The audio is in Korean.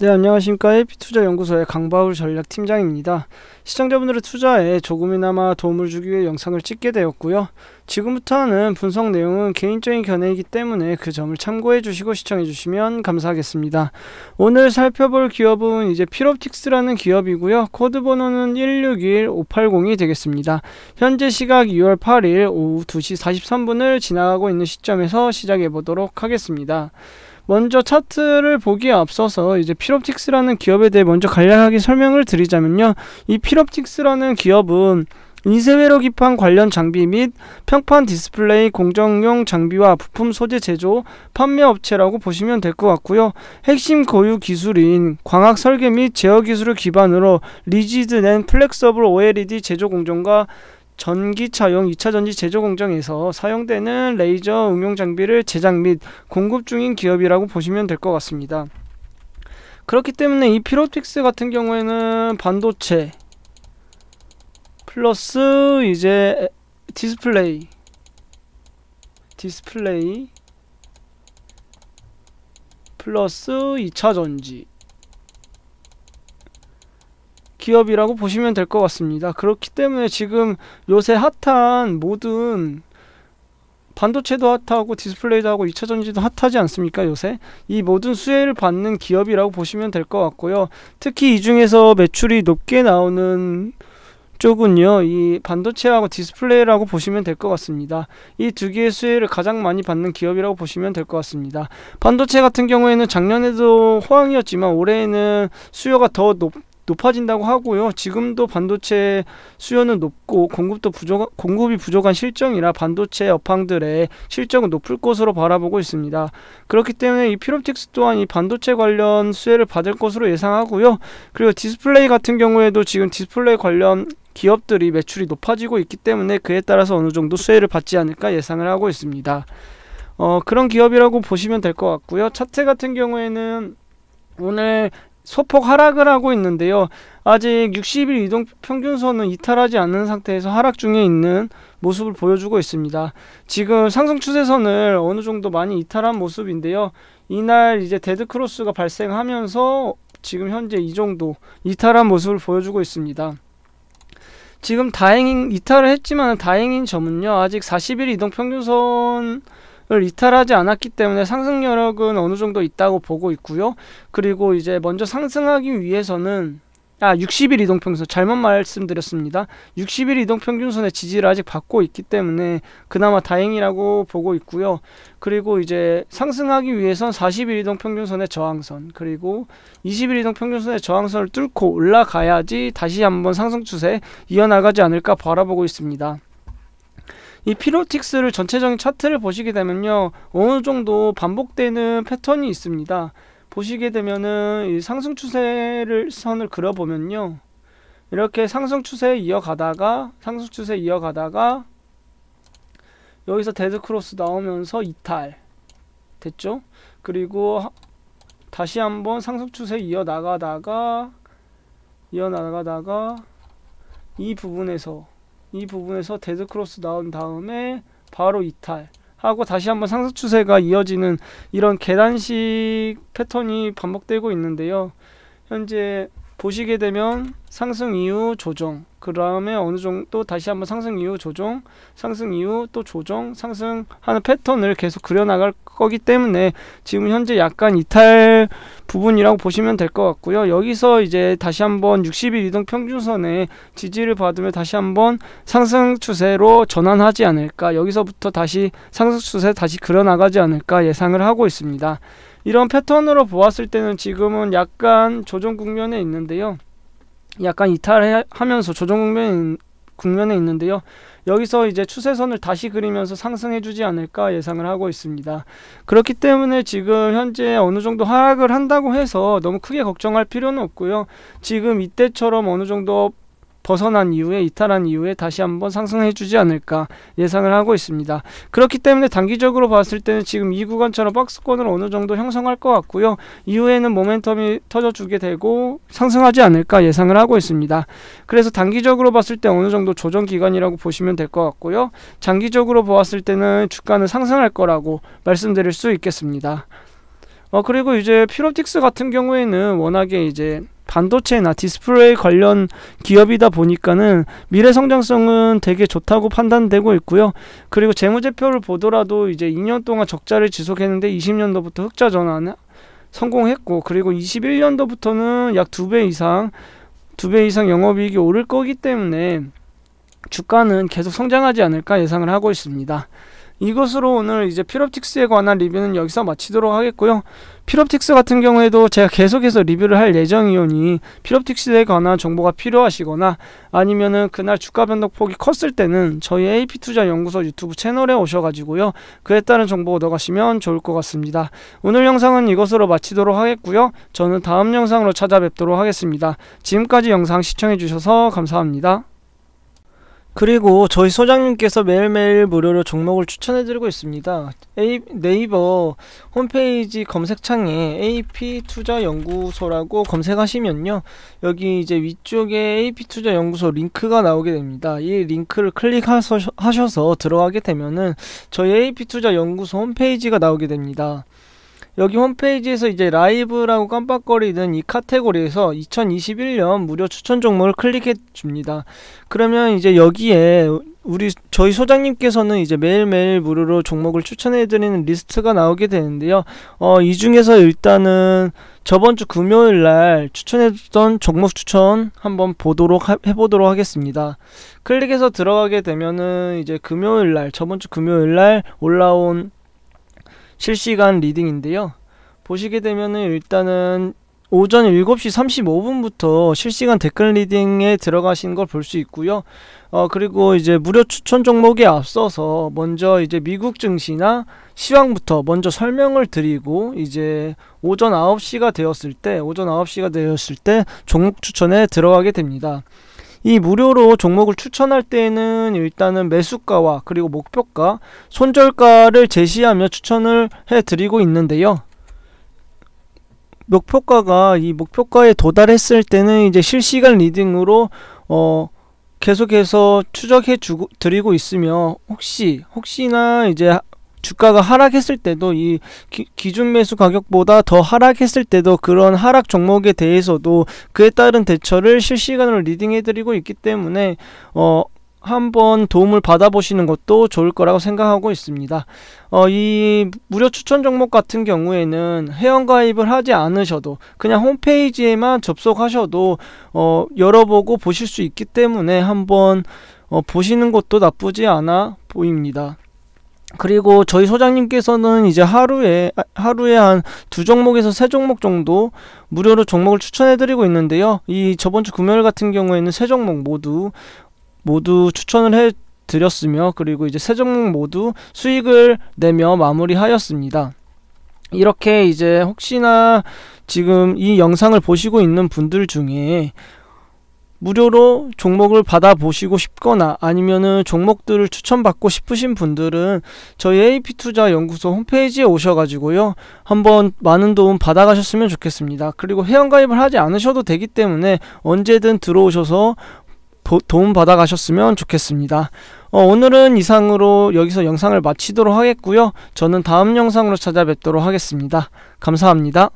네, 안녕하십니까. AP투자연구소의 강바울 전략팀장입니다. 시청자분들의 투자에 조금이나마 도움을 주기 위해 영상을 찍게 되었고요. 지금부터는 분석 내용은 개인적인 견해이기 때문에 그 점을 참고해 주시고 시청해 주시면 감사하겠습니다. 오늘 살펴볼 기업은 이제 필롭틱스라는 기업이고요. 코드 번호는 161580이 되겠습니다. 현재 시각 2월 8일 오후 2시 43분을 지나가고 있는 시점에서 시작해 보도록 하겠습니다. 먼저 차트를 보기에 앞서서 이제 필옵틱스라는 기업에 대해 먼저 간략하게 설명을 드리자면요. 이 필옵틱스라는 기업은 인쇄회로 기판 관련 장비 및 평판 디스플레이 공정용 장비와 부품 소재 제조 판매 업체라고 보시면 될 것 같고요. 핵심 고유 기술인 광학 설계 및 제어 기술을 기반으로 리지드 낸 플렉서블 OLED 제조 공정과 전기차용 2차 전지 제조 공정에서 사용되는 레이저 응용 장비를 제작 및 공급 중인 기업이라고 보시면 될 것 같습니다. 그렇기 때문에 이 피로틱스 같은 경우에는 반도체 플러스 이제 디스플레이 디스플레이 플러스 2차 전지 기업이라고 보시면 될 것 같습니다. 그렇기 때문에 지금 요새 핫한 모든 반도체도 핫하고 디스플레이도 하고 2차 전지도 핫하지 않습니까 요새 이 모든 수혜를 받는 기업이라고 보시면 될 것 같고요 특히 이 중에서 매출이 높게 나오는 쪽은요 이 반도체하고 디스플레이라고 보시면 될 것 같습니다 이 두 개의 수혜를 가장 많이 받는 기업이라고 보시면 될 것 같습니다 반도체 같은 경우에는 작년에도 호황이었지만 올해에는 수요가 더 높, 높아진다고 하고요. 지금도 반도체 수요는 높고 공급도 부족 공급이 부족한 실정이라 반도체 업황들의 실적은 높을 것으로 바라보고 있습니다. 그렇기 때문에 이 피롭틱스 또한 이 반도체 관련 수혜를 받을 것으로 예상하고요. 그리고 디스플레이 같은 경우에도 지금 디스플레이 관련 기업들이 매출이 높아지고 있기 때문에 그에 따라서 어느 정도 수혜를 받지 않을까 예상을 하고 있습니다. 어, 그런 기업이라고 보시면 될 것 같고요. 차트 같은 경우에는 오늘 소폭 하락을 하고 있는데요. 아직 60일 이동 평균선은 이탈하지 않는 상태에서 하락 중에 있는 모습을 보여주고 있습니다. 지금 상승 추세선을 어느 정도 많이 이탈한 모습인데요. 이날 이제 데드 크로스가 발생하면서 지금 현재 이 정도 이탈한 모습을 보여주고 있습니다. 지금 다행인 이탈을 했지만 다행인 점은요. 아직 40일 이동 평균선 이탈하지 않았기 때문에 상승 여력은 어느 정도 있다고 보고 있고요. 그리고 이제 먼저 상승하기 위해서는 아 60일 이동평균선 잘못 말씀드렸습니다. 60일 이동평균선의 지지를 아직 받고 있기 때문에 그나마 다행이라고 보고 있고요. 그리고 이제 상승하기 위해선 40일 이동평균선의 저항선 그리고 20일 이동평균선의 저항선을 뚫고 올라가야지 다시 한번 상승 추세 이어나가지 않을까 바라보고 있습니다. 이 피로틱스를 전체적인 차트를 보시게 되면요. 어느 정도 반복되는 패턴이 있습니다. 보시게 되면은 상승 추세를 선을 그려보면요. 이렇게 상승 추세 이어가다가 상승 추세 이어가다가 여기서 데드 크로스 나오면서 이탈 됐죠? 그리고 다시 한번 상승 추세 이어 나가다가 이어 나가다가 이 부분에서 이 부분에서 데드 크로스 나온 다음에 바로 이탈 하고 다시 한번 상승 추세가 이어지는 이런 계단식 패턴이 반복되고 있는데요. 현재 보시게 되면 상승 이후 조정 그 다음에 어느 정도 다시 한번 상승 이후 조정 상승 이후 또 조정 상승하는 패턴을 계속 그려나갈 거기 때문에 지금 현재 약간 이탈 부분이라고 보시면 될 것 같고요. 여기서 이제 다시 한번 60일 이동 평균선에 지지를 받으며 다시 한번 상승 추세로 전환하지 않을까. 여기서부터 다시 상승 추세 다시 그려나가지 않을까 예상을 하고 있습니다. 이런 패턴으로 보았을 때는 지금은 약간 조정 국면에 있는데요. 약간 이탈하면서 조정 국면 국면에 있는데요. 여기서 이제 추세선을 다시 그리면서 상승해 주지 않을까 예상을 하고 있습니다. 그렇기 때문에 지금 현재 어느 정도 하락을 한다고 해서 너무 크게 걱정할 필요는 없고요. 지금 이때처럼 어느 정도 벗어난 이후에 이탈한 이후에 다시 한번 상승해 주지 않을까 예상을 하고 있습니다. 그렇기 때문에 단기적으로 봤을 때는 지금 이 구간처럼 박스권을 어느 정도 형성할 것 같고요. 이후에는 모멘텀이 터져주게 되고 상승하지 않을까 예상을 하고 있습니다. 그래서 단기적으로 봤을 때 어느 정도 조정 기간이라고 보시면 될 것 같고요. 장기적으로 보았을 때는 주가는 상승할 거라고 말씀드릴 수 있겠습니다. 어 그리고 이제 피로틱스 같은 경우에는 워낙에 이제 반도체나 디스플레이 관련 기업이다 보니까는 미래 성장성은 되게 좋다고 판단되고 있고요. 그리고 재무제표를 보더라도 이제 2년 동안 적자를 지속했는데 20년도부터 흑자 전환 을 성공했고 그리고 21년도부터는 약 두 배 이상 두 배 이상 영업이익이 오를 거기 때문에 주가는 계속 성장하지 않을까 예상을 하고 있습니다. 이것으로 오늘 이제 필옵틱스에 관한 리뷰는 여기서 마치도록 하겠고요. 필옵틱스 같은 경우에도 제가 계속해서 리뷰를 할 예정이오니 필옵틱스에 관한 정보가 필요하시거나 아니면은 그날 주가 변동폭이 컸을 때는 저희 AP투자연구소 유튜브 채널에 오셔가지고요. 그에 따른 정보 얻어가시면 좋을 것 같습니다. 오늘 영상은 이것으로 마치도록 하겠고요. 저는 다음 영상으로 찾아뵙도록 하겠습니다. 지금까지 영상 시청해주셔서 감사합니다. 그리고 저희 소장님께서 매일매일 무료로 종목을 추천해드리고 있습니다. 네이버 홈페이지 검색창에 AP투자연구소라고 검색하시면요. 여기 이제 위쪽에 AP투자연구소 링크가 나오게 됩니다. 이 링크를 클릭하셔서 들어가게 되면은 저희 AP투자연구소 홈페이지가 나오게 됩니다. 여기 홈페이지에서 이제 라이브라고 깜빡거리는 이 카테고리에서 2021년 무료 추천 종목을 클릭해 줍니다. 그러면 이제 여기에 우리 저희 소장님께서는 이제 매일매일 무료로 종목을 추천해 드리는 리스트가 나오게 되는데요. 어, 이 중에서 일단은 저번 주 금요일 날 추천해 줬던 종목 추천 한번 보도록 해 보도록 하겠습니다. 클릭해서 들어가게 되면은 이제 금요일 날 저번 주 금요일 날 올라온 실시간 리딩인데요. 보시게 되면은 일단은 오전 7시 35분부터 실시간 댓글 리딩에 들어가신 걸 볼 수 있고요. 어 그리고 이제 무료 추천 종목에 앞서서 먼저 이제 미국 증시나 시황부터 먼저 설명을 드리고 이제 오전 9시가 되었을 때 오전 9시가 되었을 때 종목 추천에 들어가게 됩니다. 이 무료로 종목을 추천할 때에는 일단은 매수가와 그리고 목표가, 손절가를 제시하며 추천을 해드리고 있는데요. 목표가가 이 목표가에 도달했을 때는 이제 실시간 리딩으로 어 계속해서 추적해 주고 드리고 있으며 혹시 혹시나 이제 주가가 하락했을 때도 이 기, 준 매수 가격보다 더 하락했을 때도 그런 하락 종목에 대해서도 그에 따른 대처를 실시간으로 리딩해드리고 있기 때문에 어, 한번 도움을 받아보시는 것도 좋을 거라고 생각하고 있습니다. 어, 이 무료 추천 종목 같은 경우에는 회원가입을 하지 않으셔도 그냥 홈페이지에만 접속하셔도 어, 열어보고 보실 수 있기 때문에 한번 어, 보시는 것도 나쁘지 않아 보입니다. 그리고 저희 소장님께서는 이제 하루에 하루에 한 두 종목에서 세 종목 정도 무료로 종목을 추천해 드리고 있는데요. 이 저번 주 금요일 같은 경우에는 세 종목 모두 모두 추천을 해 드렸으며 그리고 이제 세 종목 모두 수익을 내며 마무리하였습니다. 이렇게 이제 혹시나 지금 이 영상을 보시고 있는 분들 중에 무료로 종목을 받아보시고 싶거나 아니면은 종목들을 추천받고 싶으신 분들은 저희 AP투자 연구소 홈페이지에 오셔가지고요. 한번 많은 도움 받아가셨으면 좋겠습니다. 그리고 회원가입을 하지 않으셔도 되기 때문에 언제든 들어오셔서 도움 받아가셨으면 좋겠습니다. 어, 오늘은 이상으로 여기서 영상을 마치도록 하겠고요. 저는 다음 영상으로 찾아뵙도록 하겠습니다. 감사합니다.